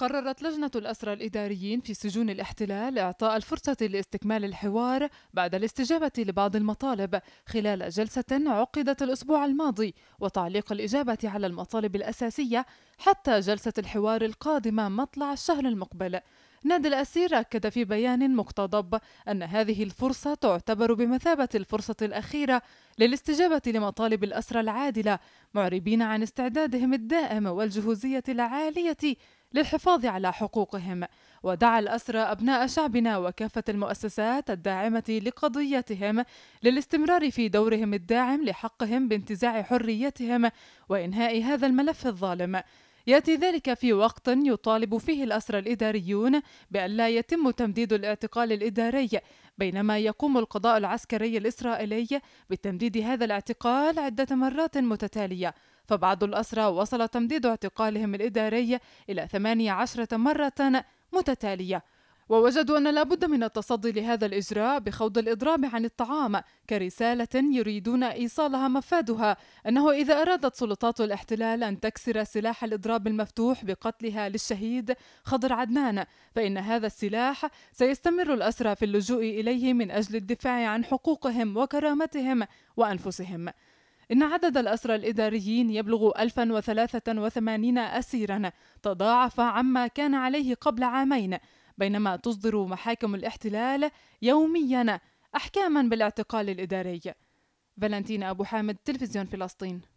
قررت لجنة الأسرى الإداريين في سجون الاحتلال إعطاء الفرصة لاستكمال الحوار بعد الاستجابة لبعض المطالب خلال جلسة عقدت الأسبوع الماضي وتعليق الإجابة على المطالب الأساسية حتى جلسة الحوار القادمة مطلع الشهر المقبل. نادي الأسير أكد في بيان مقتضب أن هذه الفرصة تعتبر بمثابة الفرصة الأخيرة للاستجابة لمطالب الأسرى العادلة معربين عن استعدادهم الدائم والجهوزية العالية للحفاظ على حقوقهم ودعا الأسرى أبناء شعبنا وكافة المؤسسات الداعمة لقضيتهم للاستمرار في دورهم الداعم لحقهم بانتزاع حريتهم وإنهاء هذا الملف الظالم ياتي ذلك في وقت يطالب فيه الاسرى الاداريون بان لا يتم تمديد الاعتقال الاداري بينما يقوم القضاء العسكري الاسرائيلي بتمديد هذا الاعتقال عده مرات متتاليه فبعض الاسرى وصل تمديد اعتقالهم الاداري الى 18 مره متتاليه ووجدوا أن لا بد من التصدي لهذا الإجراء بخوض الإضراب عن الطعام كرسالة يريدون إيصالها مفادها أنه إذا أرادت سلطات الاحتلال أن تكسر سلاح الإضراب المفتوح بقتلها للشهيد خضر عدنان فإن هذا السلاح سيستمر الأسرى في اللجوء إليه من أجل الدفاع عن حقوقهم وكرامتهم وأنفسهم إن عدد الأسرى الإداريين يبلغ 1083 أسيرا تضاعف عما كان عليه قبل عامين بينما تصدر محاكم الاحتلال يوميا أحكاما بالاعتقال الإداري فالنتين أبو حامد تلفزيون فلسطين